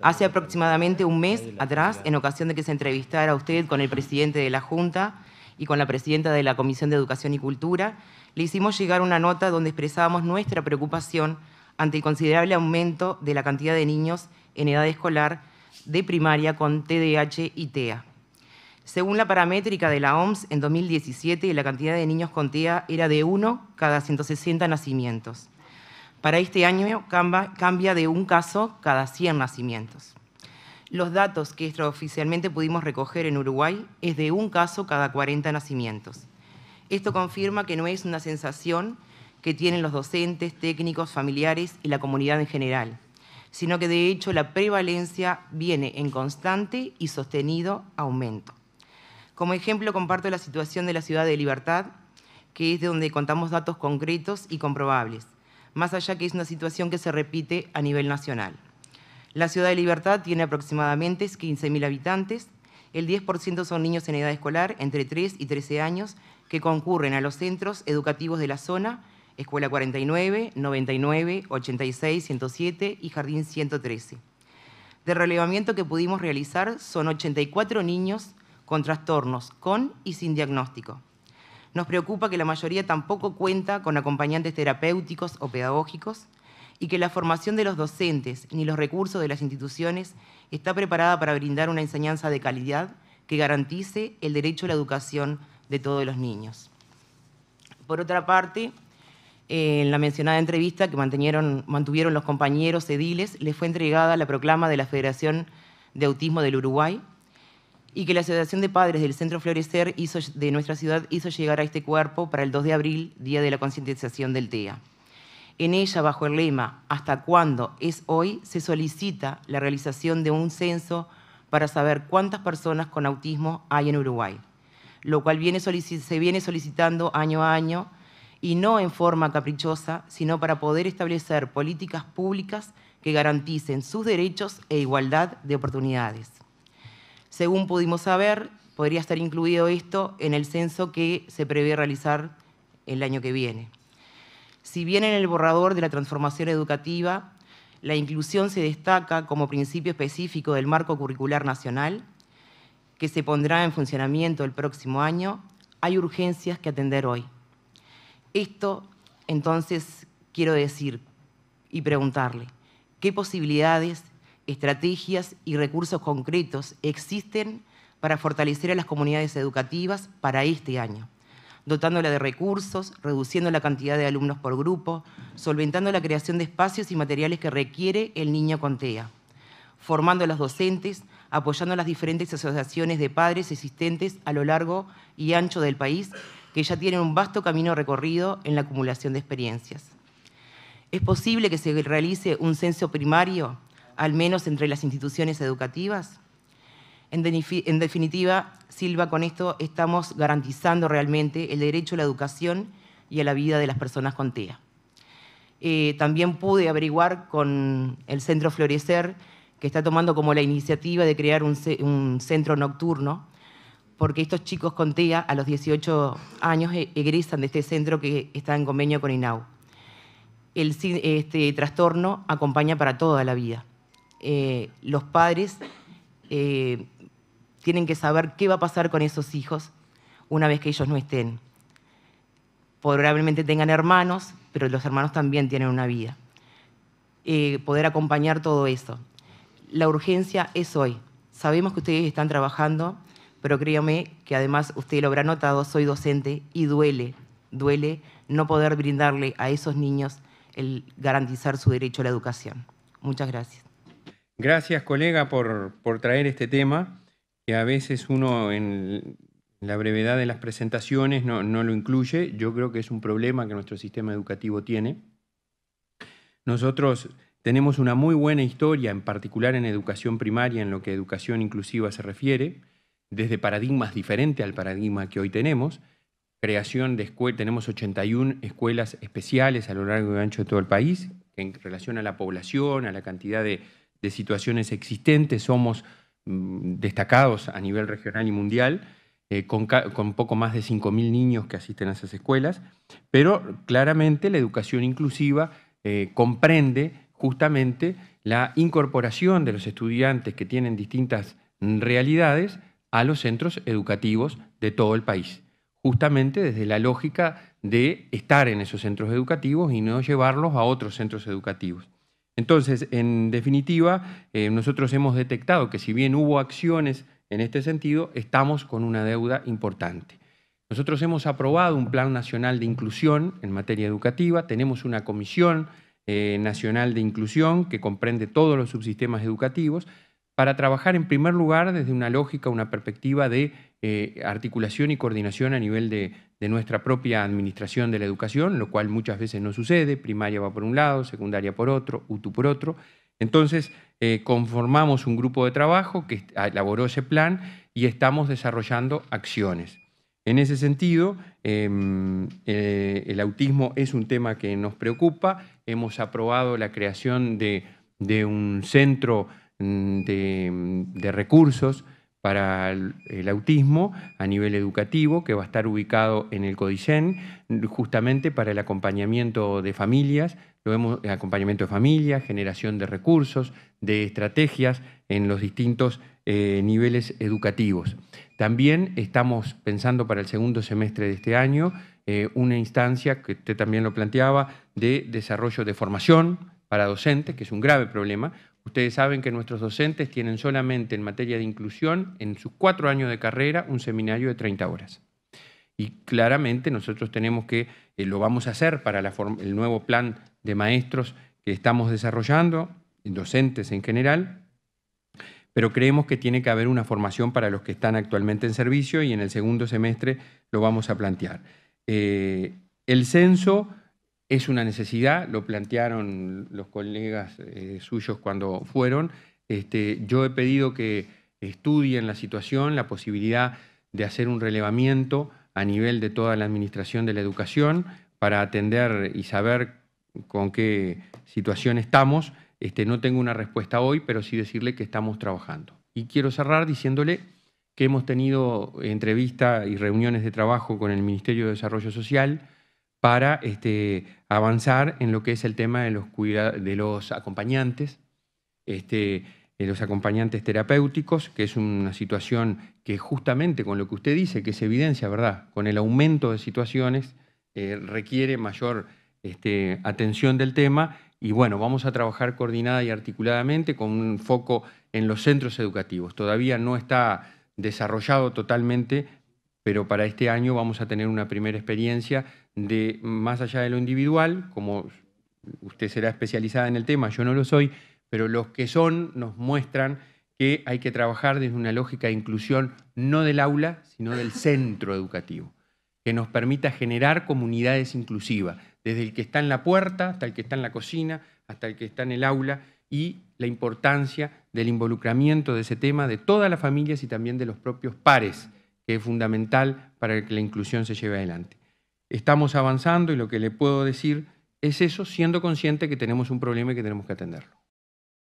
Hace aproximadamente un mes atrás, en ocasión de que se entrevistara usted con el presidente de la Junta y con la presidenta de la Comisión de Educación y Cultura, le hicimos llegar una nota donde expresábamos nuestra preocupación ante el considerable aumento de la cantidad de niños en edad escolar de primaria con TDAH y TEA. Según la paramétrica de la OMS, en 2017 la cantidad de niños con TEA era de uno cada 160 nacimientos. Para este año cambia de un caso cada 100 nacimientos. Los datos que extraoficialmente pudimos recoger en Uruguay es de un caso cada 40 nacimientos. Esto confirma que no es una sensación que tienen los docentes, técnicos, familiares y la comunidad en general, sino que de hecho la prevalencia viene en constante y sostenido aumento. Como ejemplo comparto la situación de la ciudad de Libertad, que es de donde contamos datos concretos y comprobables más allá que es una situación que se repite a nivel nacional. La ciudad de Libertad tiene aproximadamente 15.000 habitantes, el 10% son niños en edad escolar entre 3 y 13 años que concurren a los centros educativos de la zona, Escuela 49, 99, 86, 107 y Jardín 113. De relevamiento que pudimos realizar son 84 niños con trastornos con y sin diagnóstico, nos preocupa que la mayoría tampoco cuenta con acompañantes terapéuticos o pedagógicos y que la formación de los docentes ni los recursos de las instituciones está preparada para brindar una enseñanza de calidad que garantice el derecho a la educación de todos los niños. Por otra parte, eh, en la mencionada entrevista que mantuvieron los compañeros ediles, les fue entregada la proclama de la Federación de Autismo del Uruguay, y que la Asociación de Padres del Centro Florecer de nuestra ciudad hizo llegar a este cuerpo para el 2 de abril, Día de la Concientización del TEA. En ella, bajo el lema Hasta cuándo es hoy, se solicita la realización de un censo para saber cuántas personas con autismo hay en Uruguay, lo cual se viene solicitando año a año y no en forma caprichosa, sino para poder establecer políticas públicas que garanticen sus derechos e igualdad de oportunidades. Según pudimos saber, podría estar incluido esto en el censo que se prevé realizar el año que viene. Si bien en el borrador de la transformación educativa la inclusión se destaca como principio específico del marco curricular nacional, que se pondrá en funcionamiento el próximo año, hay urgencias que atender hoy. Esto, entonces, quiero decir y preguntarle, ¿qué posibilidades estrategias y recursos concretos existen para fortalecer a las comunidades educativas para este año, dotándola de recursos, reduciendo la cantidad de alumnos por grupo, solventando la creación de espacios y materiales que requiere el niño con TEA, formando a los docentes, apoyando a las diferentes asociaciones de padres existentes a lo largo y ancho del país que ya tienen un vasto camino recorrido en la acumulación de experiencias. Es posible que se realice un censo primario al menos entre las instituciones educativas? En, definitiva, Silva, con esto estamos garantizando realmente el derecho a la educación y a la vida de las personas con TEA. Eh, también pude averiguar con el Centro Florecer, que está tomando como la iniciativa de crear un, centro nocturno, porque estos chicos con TEA a los 18 años e, egresan de este centro que está en convenio con INAU. El este, trastorno acompaña para toda la vida. Eh, los padres eh, tienen que saber qué va a pasar con esos hijos una vez que ellos no estén. Probablemente tengan hermanos, pero los hermanos también tienen una vida. Eh, poder acompañar todo eso. La urgencia es hoy. Sabemos que ustedes están trabajando, pero créame que además usted lo habrá notado, soy docente y duele, duele no poder brindarle a esos niños el garantizar su derecho a la educación. Muchas gracias. Gracias, colega, por, traer este tema, que a veces uno en la brevedad de las presentaciones no, lo incluye. Yo creo que es un problema que nuestro sistema educativo tiene. Nosotros tenemos una muy buena historia, en particular en educación primaria, en lo que educación inclusiva se refiere, desde paradigmas diferentes al paradigma que hoy tenemos. Creación de tenemos 81 escuelas especiales a lo largo y ancho de todo el país, en relación a la población, a la cantidad de, de situaciones existentes, somos mm, destacados a nivel regional y mundial, eh, con, poco más de 5.000 niños que asisten a esas escuelas, pero claramente la educación inclusiva eh, comprende justamente la incorporación de los estudiantes que tienen distintas realidades a los centros educativos de todo el país, justamente desde la lógica de estar en esos centros educativos y no llevarlos a otros centros educativos. Entonces, en definitiva, eh, nosotros hemos detectado que si bien hubo acciones en este sentido, estamos con una deuda importante. Nosotros hemos aprobado un Plan Nacional de Inclusión en materia educativa, tenemos una Comisión eh, Nacional de Inclusión que comprende todos los subsistemas educativos, para trabajar en primer lugar desde una lógica, una perspectiva de eh, articulación y coordinación a nivel de, nuestra propia administración de la educación, lo cual muchas veces no sucede, primaria va por un lado, secundaria por otro, UTU por otro. Entonces, eh, conformamos un grupo de trabajo que elaboró ese plan y estamos desarrollando acciones. En ese sentido, em, eh, el autismo es un tema que nos preocupa. Hemos aprobado la creación de, de un centro Mm, mm, de, recursos para el autismo a nivel educativo, que va a estar ubicado en el Codicen, justamente para el acompañamiento de familias, lo vemos, eh, acompañamiento de familias, generación de recursos, de estrategias en los distintos eh, niveles educativos. También estamos pensando para el segundo semestre de este año eh, una instancia, que usted también lo planteaba, de desarrollo de formación para docentes, que es un grave problema. Ustedes saben que nuestros docentes tienen solamente en materia de inclusión, en sus cuatro años de carrera, un seminario de 30 horas. Y claramente nosotros tenemos que, eh, lo vamos a hacer para la el nuevo plan de maestros que estamos desarrollando, docentes en general, pero creemos que tiene que haber una formación para los que están actualmente en servicio y en el segundo semestre lo vamos a plantear. Eh, el censo es una necesidad, lo plantearon los colegas eh, suyos cuando fueron. Este, yo he pedido que estudien la situación, la posibilidad de hacer un relevamiento a nivel de toda la administración de la educación para atender y saber con qué situación estamos. Este, no tengo una respuesta hoy, pero sí decirle que estamos trabajando. Y quiero cerrar diciéndole que hemos tenido entrevistas y reuniones de trabajo con el Ministerio de Desarrollo Social, para este, avanzar en lo que es el tema de los, de los acompañantes, este, los acompañantes terapéuticos, que es una situación que justamente con lo que usted dice, que se evidencia, ¿verdad? Con el aumento de situaciones, eh, requiere mayor este, atención del tema y bueno, vamos a trabajar coordinada y articuladamente con un foco en los centros educativos. Todavía no está desarrollado totalmente, pero para este año vamos a tener una primera experiencia de más allá de lo individual, como usted será especializada en el tema, yo no lo soy, pero los que son nos muestran que hay que trabajar desde una lógica de inclusión no del aula, sino del centro educativo, que nos permita generar comunidades inclusivas, desde el que está en la puerta hasta el que está en la cocina, hasta el que está en el aula, y la importancia del involucramiento de ese tema de todas las familias y también de los propios pares, que es fundamental para que la inclusión se lleve adelante estamos avanzando y lo que le puedo decir es eso, siendo consciente que tenemos un problema y que tenemos que atenderlo.